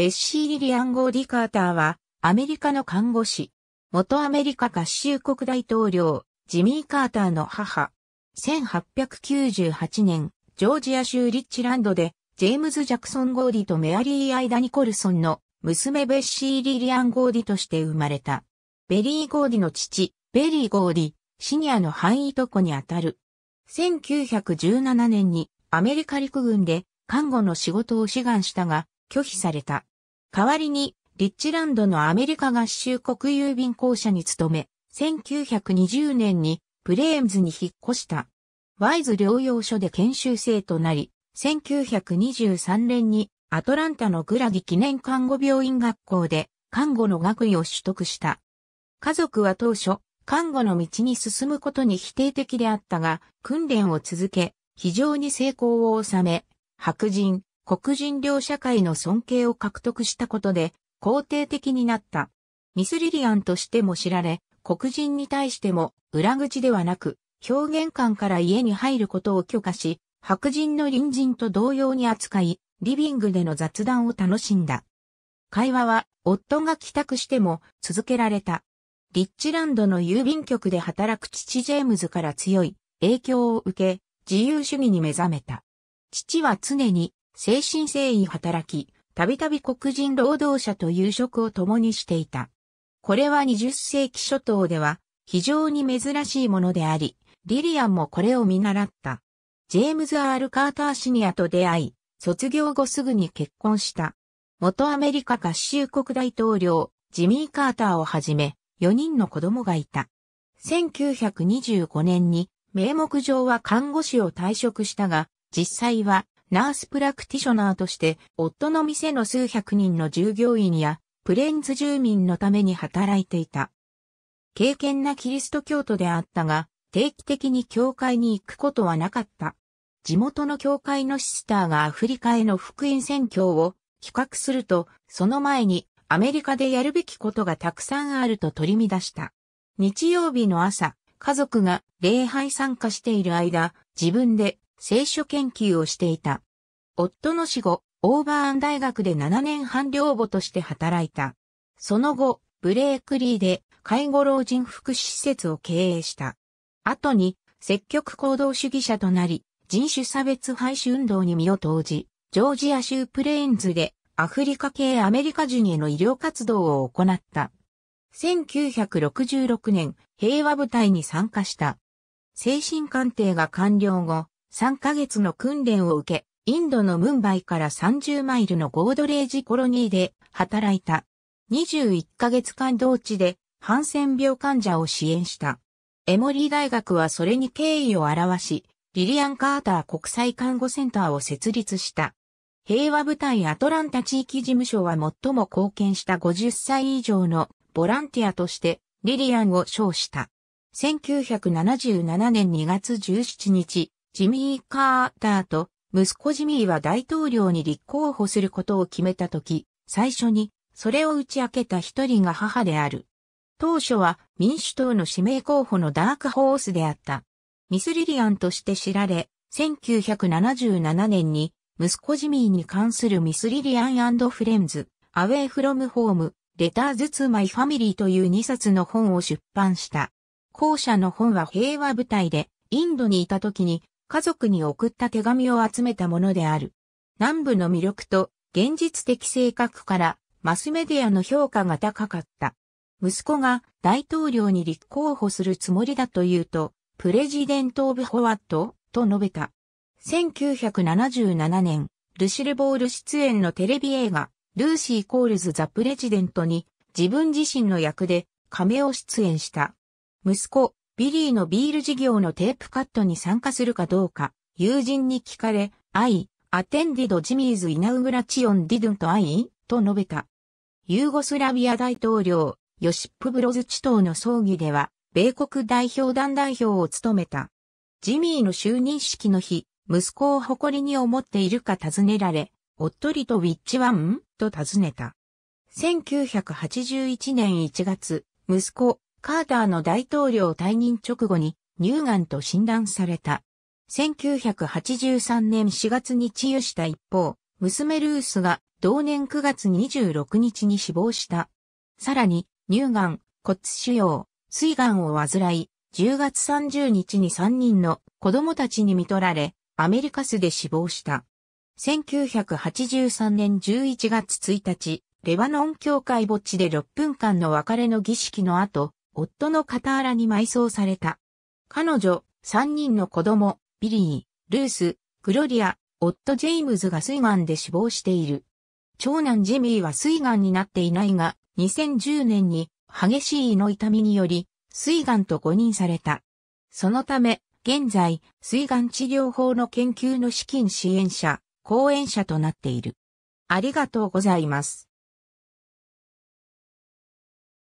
ベッシー・リリアン・ゴー・ディ・カーターは、アメリカの看護師。元アメリカ合衆国大統領、ジミー・カーターの母。1898年、ジョージア州リッチランドで、ジェームズ・ジャクソン・ゴーディとメアリー・アイダ・ニコルソンの娘ベッシー・リリアン・ゴーディとして生まれた。ベリー・ゴーディの父、ベリー・ゴーディ、シニアの範囲とこにあたる。1917年にアメリカ陸軍で看護の仕事を志願したが拒否された。代わりに、リッチランドのアメリカ合衆国郵便公社に勤め、1920年にプレーンズに引っ越した。ワイズ療養所で研修生となり、1923年にアトランタのグラギ記念看護病院学校で看護の学位を取得した。家族は当初、看護の道に進むことに否定的であったが、訓練を続け、非常に成功を収め、白人、黒人両社会の尊敬を獲得したことで肯定的になった。ミスリリアンとしても知られ、黒人に対しても裏口ではなく表現感から家に入ることを許可し、白人の隣人と同様に扱い、リビングでの雑談を楽しんだ。会話は夫が帰宅しても続けられた。リッチランドの郵便局で働く父ジェームズから強い影響を受け、自由主義に目覚めた。父は常に精神誠意働き、たびたび黒人労働者と夕食を共にしていた。これは20世紀初頭では非常に珍しいものであり、リリアンもこれを見習った。ジェームズ・アール・カーター・シニアと出会い、卒業後すぐに結婚した。元アメリカ合衆国大統領、ジミー・カーターをはじめ、4人の子供がいた。1925年に名目上は看護師を退職したが、実際はナースプラクティショナーとして、夫の店の数百人の従業員や、プレンズ住民のために働いていた。敬虔なキリスト教徒であったが、定期的に教会に行くことはなかった。地元の教会のシスターがアフリカへの福音宣教を企画すると、その前にアメリカでやるべきことがたくさんあると取り乱した。日曜日の朝、家族が礼拝参加している間、自分で聖書研究をしていた。夫の死後、オーバーン大学で7年半寮母として働いた。その後、ブレークリーで介護老人福祉施設を経営した。後に積極行動主義者となり、人種差別廃止運動に身を投じ、ジョージア州プレーンズでアフリカ系アメリカ人への医療活動を行った。1966年、平和部隊に参加した。精神鑑定が完了後、3ヶ月の訓練を受け、インドのムンバイから30マイルのゴードレージコロニーで働いた。21ヶ月間同地でハンセン病患者を支援した。エモリー大学はそれに敬意を表し、リリアン・カーター国際看護センターを設立した。平和部隊アトランタ地域事務所は最も貢献した50歳以上のボランティアとしてリリアンを称した。1977年2月17日、ジミー・カーターと息子ジミーは大統領に立候補することを決めたとき、最初にそれを打ち明けた一人が母である。当初は民主党の指名候補のダークホースであった。ミス・リリアンとして知られ、1977年に息子ジミーに関するミス・リリアンフレンズ、アウェイ・フロム・ホーム、レターズ・ツ・マイ・ファミリーという2冊の本を出版した。後者の本は平和部隊でインドにいた時に家族に送った手紙を集めたものである。南部の魅力と現実的性格からマスメディアの評価が高かった。息子が大統領に立候補するつもりだというと、プレジデント・オブ・ホワットと述べた。1977年、ルシル・ボール出演のテレビ映画、ルーシー・コールズ・ザ・プレジデントに自分自身の役で亀を出演した。息子、ビリーのビール事業のテープカットに参加するかどうか、友人に聞かれ、アイ、アテンディドジミーズイナウグラチオンディドゥンとイと述べた。ユーゴスラビア大統領、ヨシップ・ブロズチ党の葬儀では、米国代表団代表を務めた。ジミーの就任式の日、息子を誇りに思っているか尋ねられ、おっとりとウィッチワンと尋ねた。1981年1月、息子、カーターの大統領退任直後に乳がんと診断された。1983年4月に治癒した一方、娘ルースが同年9月26日に死亡した。さらに、乳がん、骨腫瘍、水がんを患い、10月30日に3人の子供たちに見取られ、アメリカスで死亡した。1983年11月1日、レバノン教会墓地で6分間の別れの儀式の後、夫のカターに埋葬された。彼女、三人の子供、ビリー、ルース、グロリア、夫ジェイムズが水癌で死亡している。長男ジミーは水癌になっていないが、2010年に激しい胃の痛みにより、水癌と誤認された。そのため、現在、水癌治療法の研究の資金支援者、講演者となっている。ありがとうございます。